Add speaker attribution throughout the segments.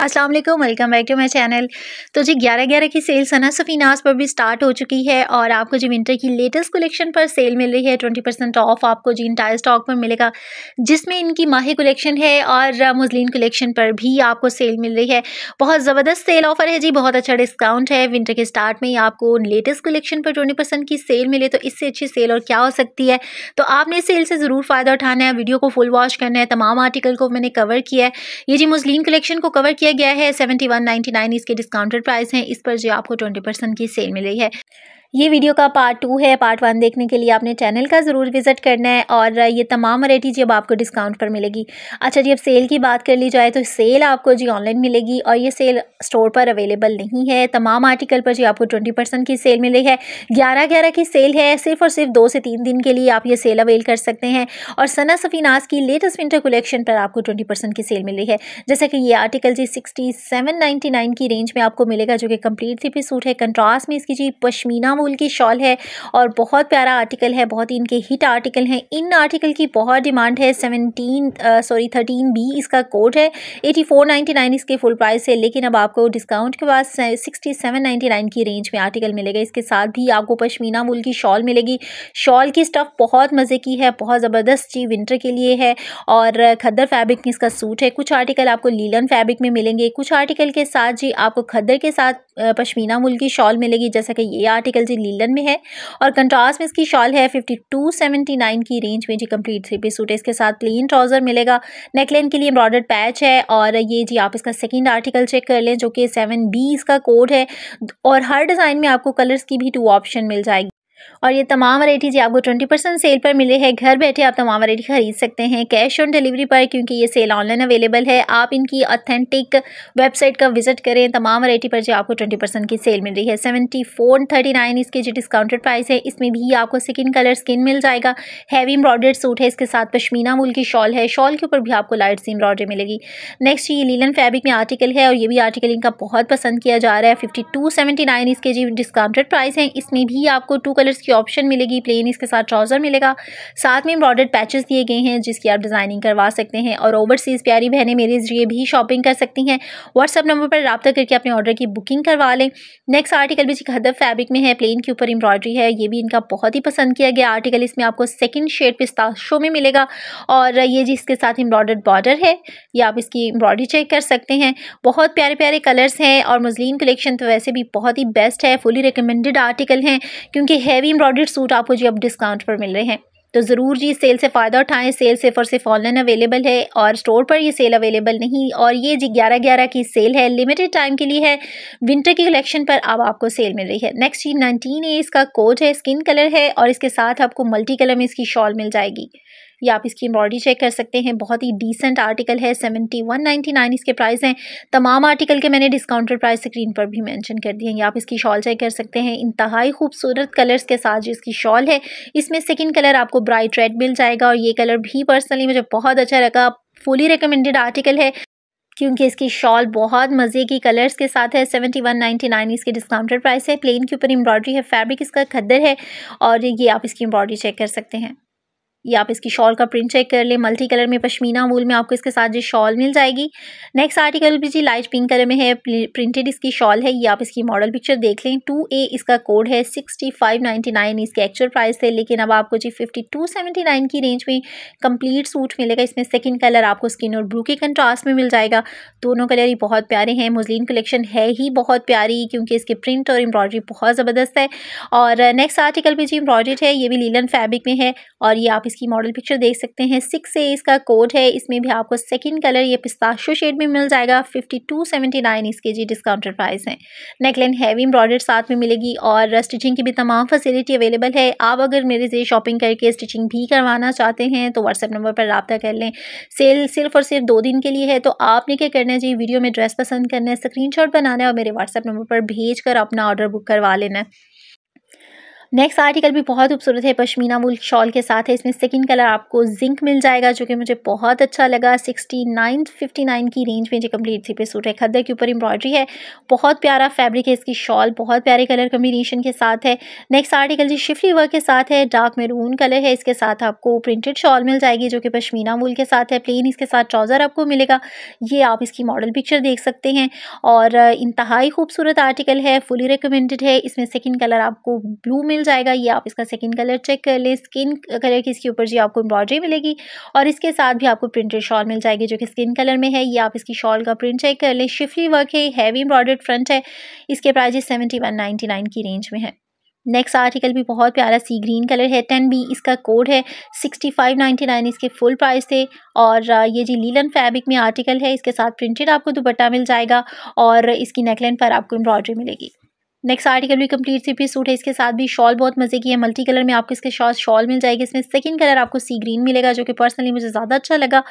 Speaker 1: Aslam welcome back to my channel तो जी ग्यारह ग्यारह की सेल सना सफीनाज पर भी स्टार्ट हो चुकी है और आपको जी विंटर की लेटेस्ट कलेक्शन पर सेल मिल रही है ट्वेंटी परसेंट ऑफ आपको जी इंटायर स्टॉक पर मिलेगा जिसमें इनकी माही कलेक्शन है और मुजलिन कलेक्शन पर भी आपको सेल मिल रही है बहुत ज़बरदस्त सेल ऑफ़र है जी बहुत अच्छा डिस्काउंट है विंटर के स्टार्ट में ही आपको लेटेस्ट कलेक्शन पर ट्वेंटी की सेल मिले तो इससे अच्छी सेल और क्या हो सकती है तो आपने सेल से ज़रूर फ़ायदा उठाना है वीडियो को फुल वॉश करना है तमाम आर्टिकल को मैंने कवर किया है ये जी मुजलिन कलेक्शन को कवर किया किया गया है सेवेंटी वन नाइन्टी नाइन इसके डिस्काउंटेड प्राइस हैं इस पर जो आपको ट्वेंटी परसेंट की सेल मिल रही है ये वीडियो का पार्ट टू है पार्ट वन देखने के लिए आपने चैनल का ज़रूर विज़िट करना है और ये तमाम वराइटी जी अब आपको डिस्काउंट पर मिलेगी अच्छा जी अब सेल की बात कर ली जाए तो सेल आपको जी ऑनलाइन मिलेगी और ये सेल स्टोर पर अवेलेबल नहीं है तमाम आर्टिकल पर जी आपको ट्वेंटी परसेंट की सेल मिली है ग्यारह ग्यारह की सेल है सिर्फ और सिर्फ दो से तीन दिन के लिए आप ये सेल अवेल कर सकते हैं और सना सफीनाज की लेटेस्ट विंटर कलेक्शन पर आपको ट्वेंटी परसेंट की सेल मिल रही है जैसे कि ये आर्टिकल जी सिक्सटी सेवन नाइन्टी नाइन की रेंज में आपको मिलेगा जो कि कंप्लीट थ्री पी सूट है कंट्रास्ट में इसकी जी पशमीना वूल की शॉल है और बहुत प्यारा आर्टिकल है बहुत ही इनके हिट आर्टिकल हैं इन आर्टिकल की बहुत डिमांड है सेवनटीन सॉरी थर्टीन बी इसका कोड है एटी फोर नाइन्टी नाइन इसके फुल प्राइस है लेकिन अब आपको डिस्काउंट के बाद सिक्सटी सेवन नाइन्टी नाइन की रेंज में आर्टिकल मिलेगा इसके साथ भी आपको पश्मीना वूल की शॉल मिलेगी शॉल की स्टफ़ बहुत मज़े की है बहुत ज़बरदस्त जी विंटर के लिए है और खद्दर फैब्रिक में इसका सूट है कुछ आर्टिकल आपको लीलन फैब्रिक में मिलेंगे कुछ आर्टिकल के साथ जी आपको खद्दर के साथ पश्मीना वूल की शॉल मिलेगी जैसा कि ये आर्टिकल जी लीलन में है और कंट्रास में इसकी शॉल है फिफ्टी टू सेवेंटी नाइन की रेंज में जी कंप्लीट थ्री पीस सूट है इसके साथ प्लेन ट्राउज़र मिलेगा नेकलाइन के लिए एम्ब्रॉयडर्ड पैच है और ये जी आप इसका सेकेंड आर्टिकल चेक कर लें जो कि सेवन बी इसका कोड है और हर डिज़ाइन में आपको कलर्स की भी टू ऑप्शन मिल जाएगी और ये तमाम वराइटीज़ आपको ट्वेंटी परसेंट सेल पर मिले हैं घर बैठे आप तमाम वराइटी ख़रीद सकते हैं कैश ऑन डिलीवरी पर क्योंकि ये सेल ऑनलाइन अवेलेबल है आप इनकी ऑथेंटिक वेबसाइट का विजिट करें तमाम वरायटी पर जो आपको ट्वेंटी परसेंट की सेल मिल रही है सेवेंटी फोर थर्टी नाइन इसके जो डिस्काउंटेड प्राइस है इसमें भी आपको स्किन कलर स्किन मिल जाएगा हैवी एम्ब्रॉयडर्ड सूट है इसके साथ पश्मीना वूल की शॉल है शॉल के ऊपर भी आपको लाइट सी एम्ब्रॉयडरी मिलेगी नेक्स्ट ये लीलन फैब्रिक में आर्टिकल है और ये भी आर्टिकल इनका बहुत पसंद किया जा रहा है फिफ्टी टू सेवेंटी नाइन इसके जी डिस्काउंटेड प्राइस है इसमें भी आपको टू कलर कलर्स की ऑप्शन मिलेगी प्लेन इसके साथ ट्राउज़र मिलेगा साथ में एम्ब्रॉडर्ड पैचेस दिए गए हैं जिसकी आप डिज़ाइनिंग करवा सकते हैं और ओवरसीज़ प्यारी बहनें मेरे ज़रिए भी शॉपिंग कर सकती हैं व्हाट्सअप नंबर पर रबा करके अपने ऑर्डर की बुकिंग करवा लें नेक्स्ट आर्टिकल भी हदफ फैब्रिक में है प्लेन के ऊपर एम्ब्रॉयडरी है ये भी इनका बहुत ही पसंद किया गया आर्टिकल इसमें आपको सेकेंड शेड पिस्ताशो में मिलेगा और ये जिसके साथ एम्ब्रॉयडर्ड बॉर्डर है ये आप इसकी एम्ब्रॉयडरी चेक कर सकते हैं बहुत प्यारे प्यारे कलर्स हैं और मुजलिन कलेक्शन तो वैसे भी बहुत ही बेस्ट है फुली रिकमेंडेड आर्टिकल हैं क्योंकि है हैवी एम्ब्रॉयडर्ड सूट आपको जी अब डिस्काउंट पर मिल रहे हैं तो ज़रूर जी सेल से फ़ायदा उठाएं सेल से फॉर सिर्फ ऑनलाइन अवेलेबल है और स्टोर पर ये सेल अवेलेबल नहीं और ये जी ग्यारह ग्यारह की सेल है लिमिटेड टाइम के लिए है विंटर की कलेक्शन पर अब आपको सेल मिल रही है नेक्स्ट जी नाइनटीन ए इसका कोट है स्किन कलर है और इसके साथ आपको मल्टी कलर में इसकी शॉल मिल जाएगी ये आप इसकी एम्ब्रॉयडरी चेक कर सकते हैं बहुत ही डिसेंट आर्टिकल है सेवेंटी वन नाइन्टी नाइन इसके प्राइस हैं तमाम आर्टिकल के मैंने डिस्काउंटेड प्राइस स्क्रीन पर भी मैंशन कर दिए हैं आप इसकी शॉल चेक कर सकते हैं इंतहाई खूबसूरत कलर्स के साथ जो इसकी शॉल है इसमें सेकेंड कलर आपको ब्राइट रेड मिल जाएगा और ये कलर भी पर्सनली मुझे बहुत अच्छा लगा फुली रिकमेंडेड आर्टिकल है क्योंकि इसकी शॉल बहुत मज़े की कलर्स के साथ है सेवेंटी वन नाइन्टी नाइन इसके डिस्काउंटेड प्राइस है प्लेन के ऊपर एम्ब्रॉयडरी है फैब्रिक इसका खद्दर है और ये आप इसकी एम्ब्रॉयडरी चेक कर सकते हैं ये आप इसकी शॉल का प्रिंट चेक कर लें मल्टी कलर में पश्मीना वूल में आपको इसके साथ जो शॉल मिल जाएगी नेक्स्ट आर्टिकल भी जी लाइट पिंक कलर में है प्रिंटेड इसकी शॉल है ये आप इसकी मॉडल पिक्चर देख लें टू ए इसका कोड है सिक्सटी फाइव नाइन्टी नाइन इसके एक्चुअल प्राइस है लेकिन अब आपको जी फिफ्टी टू सेवेंटी नाइन की रेंज में कम्प्लीट सूट मिलेगा इसमें सेकेंड कलर आपको स्किन और ब्लू के कंट्रास्ट में मिल जाएगा दोनों कलर ही बहुत प्यारे हैं मुजलिन कलेक्शन है ही बहुत प्यारी क्योंकि इसके प्रिंट और एम्ब्रॉयडरी बहुत ज़बरदस्त है और नेक्स्ट आर्टिकल भी जी एम्ब्रॉयड है ये भी लीलन फैब्रिक में है और ये आप इसकी मॉडल पिक्चर देख सकते हैं सिक्स से इसका कोड है इसमें भी आपको सेकंड कलर ये पिस्ताशो शेड में मिल जाएगा फिफ्टी टू सेवेंटी नाइन इसके जी डिस्काउंटेड प्राइस हैं नेकलैन हैवी एम्ब्रॉयडर साथ में मिलेगी और स्टिचिंग की भी तमाम फैसिलिटी अवेलेबल है आप अगर मेरे से शॉपिंग करके स्टिचिंग भी करवाना चाहते हैं तो व्हाट्सएप नंबर पर रबता कर लें सेल सिर्फ और सिर्फ दो दिन के लिए है तो आपने क्या करना है जी वीडियो में ड्रेस पसंद करना है स्क्रीन बनाना है और मेरे व्हाट्सएप नंबर पर भेज कर अपना ऑर्डर बुक करवा लेना है नेक्स्ट आर्टिकल भी बहुत खूबसूरत है पश्मीना मुल्क शॉल के साथ है इसमें सेकंड कलर आपको जिंक मिल जाएगा जो कि मुझे बहुत अच्छा लगा सिक्सटी नाइन फिफ्टी नाइन की रेंज में जो कम्प्लीट थी पे सूट है खद्दर के ऊपर एम्ब्रॉयडरी है बहुत प्यारा फैब्रिक है इसकी शॉल बहुत प्यारे कलर कम्बिनेशन के साथ है नेक्स्ट आर्टिकल जी शिफली वर्क के साथ है डार्क मेरून कलर है इसके साथ आपको प्रिंटेड शॉल मिल जाएगी जो कि पश्मीना मुल्क के साथ है प्लेन इसके साथ ट्राउज़र आपको मिलेगा ये आप इसकी मॉडल पिक्चर देख सकते हैं और इंतहाई खूबसूरत आर्टिकल है फुली रिकमेंडेड है इसमें सेकेंड कलर आपको ब्लू में मिल जाएगा ये आप इसका सेकेंड कलर चेक कर लें स्किन कलर की इसके ऊपर जी आपको एम्ब्रॉयडरी मिलेगी और इसके साथ भी आपको प्रिंटेड शॉल मिल जाएगी जो कि स्किन कलर में है ये आप इसकी शॉल का प्रिंट चेक कर लें शिफली वर्क है हैवी एम्ब्रॉयडर्ड फ्रंट है इसके prices seventy one ninety nine की रेंज में है नेक्स्ट आर्टिकल भी बहुत प्यारा सी ग्रीन कलर है टेन बी इसका कोड है सिक्सटी फाइव नाइन्टी नाइन इसके फुल प्राइस थे और ये जी लीलन फैब्रिक में आर्टिकल है इसके साथ प्रिंटेड आपको दुपट्टा मिल जाएगा और इसकी नेकलाइन पर आपको एम्ब्रॉयडरी मिलेगी नेक्स्ट आर्टिकल भी कंप्लीट थ्री पीस सूट है इसके साथ भी शॉल बहुत मज़े की है मल्टी कलर में आपको इसके शॉल शॉल मिल जाएगी इसमें सेकंड कलर आपको सी ग्रीन मिलेगा जो कि पर्सनली मुझे ज़्यादा अच्छा लगा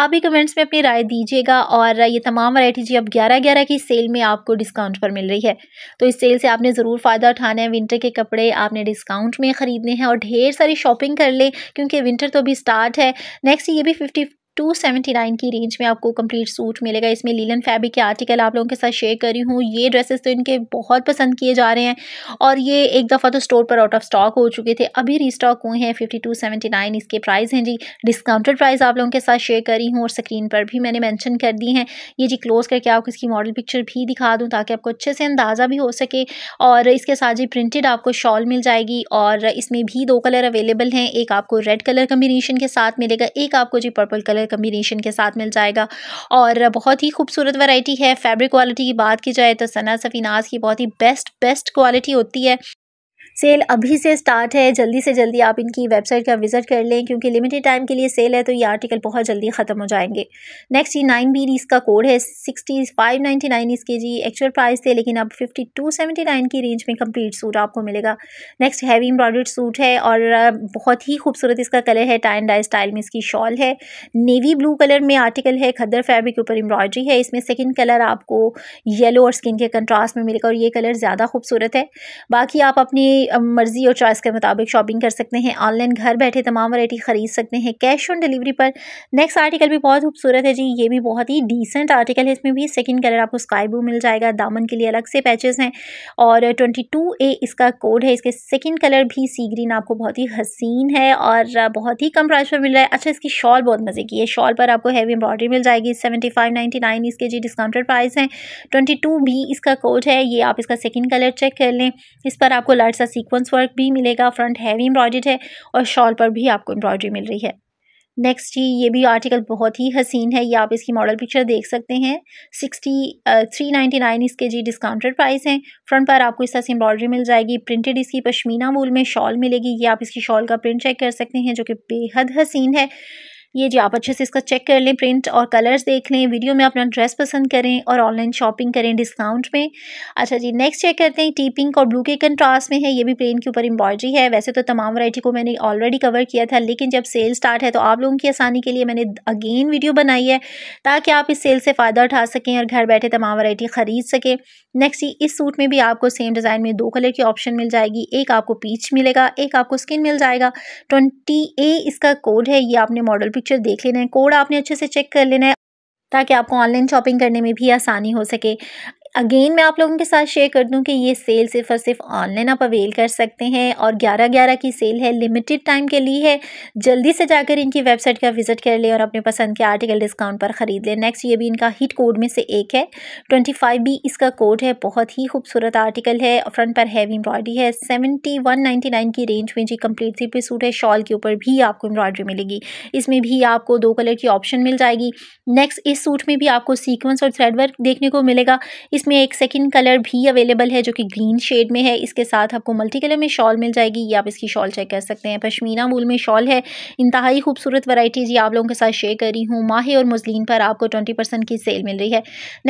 Speaker 1: आप भी कमेंट्स में अपनी राय दीजिएगा और ये तमाम वरायटी जी अब ग्यारह ग्यारह की सेल में आपको डिस्काउंट पर मिल रही है तो इस सेल से आपने ज़रूर फ़ायदा उठाना है विंटर के कपड़े आपने डिस्काउंट में ख़रीदने हैं और ढेर सारी शॉपिंग कर लें क्योंकि विंटर तो अभी स्टार्ट है नेक्स्ट ये भी फिफ्टी टू सेवेंटी नाइन की रेंज में आपको कंप्लीट सूट मिलेगा इसमें लीलन फैब्रिक के आर्टिकल आप लोगों के साथ शेयर करी हूँ ये ड्रेसेस तो इनके बहुत पसंद किए जा रहे हैं और ये एक दफ़ा तो स्टोर पर आउट ऑफ स्टॉक हो चुके थे अभी रीस्टॉक हुए हैं फिफ्टी टू सेवेंटी नाइन इसके प्राइस हैं जी डिस्काउंटेड प्राइस आप लोगों के साथ शेयर करी हूँ और स्क्रीन पर भी मैंने मैंशन कर दी हैं ये जी क्लोज करके आपको इसकी मॉडल पिक्चर भी दिखा दूँ ताकि आपको अच्छे से अंदाज़ा भी हो सके और इसके साथ जी प्रिंटेड आपको शॉल मिल जाएगी और इसमें भी दो कलर अवेलेबल हैं एक आपको रेड कलर कम्बिनेशन के साथ मिलेगा एक आपको जी पर्पल कलर कम्बिनेशन के साथ मिल जाएगा और बहुत ही खूबसूरत वैरायटी है फैब्रिक क्वालिटी की बात की जाए तो सना सफीनाज की बहुत ही बेस्ट बेस्ट क्वालिटी होती है सेल अभी से स्टार्ट है जल्दी से जल्दी आप इनकी वेबसाइट का विज़िट कर लें क्योंकि लिमिटेड टाइम के लिए सेल है तो ये आर्टिकल बहुत जल्दी ख़त्म हो जाएंगे नेक्स्ट ये नाइन बी इसका कोड है सिक्सटी फाइव नाइन्टी नाइन इसके जी एक्चुअल प्राइस थे लेकिन अब फिफ्टी टू सेवेंटी नाइन की रेंज में कम्प्लीट सूट आपको मिलेगा नेक्स्ट हैवी एम्ब्रॉयड सूट है और बहुत ही खूबसूरत इसका कलर है टाइन डाई स्टाइल में इसकी शॉल है नेवी ब्लू कलर में आर्टिकल है खद्दर फैब्रिक के ऊपर एम्ब्रॉयड्री है इसमें सेकेंड कलर आपको येलो और स्किन के कंट्रास्ट में मिलेगा और ये कलर ज़्यादा खूबसूरत है बाकी आप अपनी मर्ज़ी और चॉइस के मुताबिक शॉपिंग कर सकते हैं ऑनलाइन घर बैठे तमाम वरायटी ख़रीद सकते हैं कैश ऑन डिलीवरी पर नेक्स्ट आर्टिकल भी बहुत खूबसूरत है जी ये भी बहुत ही डिसेंट आर्टिकल है इसमें भी सेकेंड कलर आपको स्काई ब्लू मिल जाएगा दामन के लिए अलग से पैचेस हैं और ट्वेंटी टू ए इसका कोड है इसके सेकेंड कलर भी सी ग्रीन आपको बहुत ही हसीन है और बहुत ही कम प्राइस पर मिल रहा है अच्छा इसकी शॉल बहुत मज़े की है शॉल पर आपको हैवी एम्ब्रॉयडरी मिल जाएगी सेवेंटी फाइव नाइन्टी नाइन इसके जी डिस्काउंटेड प्राइस हैं ट्वेंटी टू भी इसका कोड है ये आप इसका सेकेंड कलर चेक कर लें इस पर आपको लाइट सा सीक्वेंस वर्क भी मिलेगा फ्रंट हैवी एम्ब्रॉयड है और शॉल पर भी आपको एम्ब्रॉयड्री मिल रही है नेक्स्ट जी ये भी आर्टिकल बहुत ही हसीन है ये आप इसकी मॉडल पिक्चर देख सकते हैं सिक्सटी थ्री नाइन्टी नाइन इसके जी डिस्काउंटेड प्राइस हैं फ्रंट पर आपको इस तरह से एम्ब्रॉयड्री मिल जाएगी प्रिंटेड इसकी पश्मीना वूल में शॉल मिलेगी ये आप इसकी शॉल का प्रिंट चेक कर सकते हैं जो कि बेहद हसीन है ये जी आप अच्छे से इसका चेक कर लें प्रिंट और कलर्स देख लें वीडियो में अपना ड्रेस पसंद करें और ऑनलाइन शॉपिंग करें डिस्काउंट में अच्छा जी नेक्स्ट चेक करते हैं टी पिंक और ब्लू के कंट्रास्ट में है ये भी प्लेन के ऊपर एम्ब्रॉयडरी है वैसे तो तमाम वराइटी को मैंने ऑलरेडी कवर किया था लेकिन जब सेल स्टार्ट है तो आप लोगों की आसानी के लिए मैंने अगेन वीडियो बनाई है ताकि आप इस सेल से फ़ायदा उठा सकें और घर बैठे तमाम वराइटी ख़रीद सकें नेक्स्ट इस सूट में भी आपको सेम डिज़ाइन में दो कलर की ऑप्शन मिल जाएगी एक आपको पीच मिलेगा एक आपको स्किन मिल जाएगा ट्वेंटी ए इसका कोड है ये आपने मॉडल पिक्चर देख लेना है कोड आपने अच्छे से चेक कर लेना है ताकि आपको ऑनलाइन शॉपिंग करने में भी आसानी हो सके अगेन मैं आप लोगों के साथ शेयर कर दूं कि ये सेल सिर्फ और सिर्फ ऑनलाइन आप अवेल कर सकते हैं और ग्यारह ग्यारह की सेल है लिमिटेड टाइम के लिए है जल्दी से जाकर इनकी वेबसाइट का विजिट कर लें और अपने पसंद के आर्टिकल डिस्काउंट पर ख़रीद लें नेक्स्ट ये भी इनका हिट कोड में से एक है ट्वेंटी फाइव बी इसका कोड है बहुत ही खूबसूरत आर्टिकल है फ्रंट पर हैवी एम्ब्रॉयडरी है सेवेंटी वन नाइनटी नाइन की रेंज में जी कम्प्लीट सी पे सूट है शॉल के ऊपर भी आपको एम्ब्रॉयडरी मिलेगी इसमें भी आपको दो कलर की ऑप्शन मिल जाएगी नेक्स्ट इस सूट में भी आपको सीक्वेंस और थ्रेडवर्क देखने को मिलेगा इस इसमें एक सेकंड कलर भी अवेलेबल है जो कि ग्रीन शेड में है इसके साथ आपको मल्टी कलर में शॉल मिल जाएगी ये आप इसकी शॉल चेक कर सकते हैं पश्मीना वूल में शॉल है इंतहाई खूबसूरत वराइटीज़ ये आप लोगों के साथ शेयर कर रही हूँ माहे और मुजलिन पर आपको ट्वेंटी परसेंट की सेल मिल रही है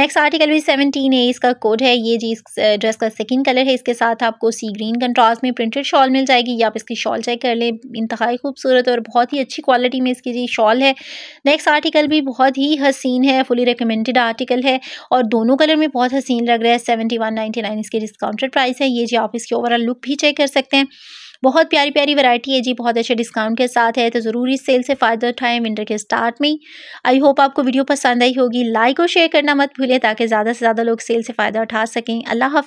Speaker 1: नेक्स्ट आर्टिकल भी सेवनटीन है इसका कोड है ये जी इस ड्रेस का सेकेंड कलर है इसके साथ आपको सी ग्रीन कंट्रास्ट में प्रिंटेड शॉल मिल जाएगी ये आप इसकी शॉल चेक कर लें इंतहाई खूबसूरत और बहुत ही अच्छी क्वालिटी में इसकी जी शॉल है नेक्स्ट आर्टिकल भी बहुत ही हसीन है फुली रिकमेंडेड आर्टिकल है और दोनों कलर में बहुत हसीन लग रहा है सेवेंटी वन नाइन्टी नाइन इसके डिस्काउंटेड प्राइस है ये जी आप इसकी ओवरऑल लुक भी चेक कर सकते हैं बहुत प्यारी प्यारी वैरायटी है जी बहुत अच्छे डिस्काउंट के साथ है तो ज़रूर इस सेल से फ़ायदा उठाएं विंटर के स्टार्ट में आई होप आपको वीडियो पसंद आई होगी लाइक और शेयर करना मत भूलें ताकि ज़्यादा से ज़्यादा लोग सेल से फ़ायदा उठा सकें अल्लाह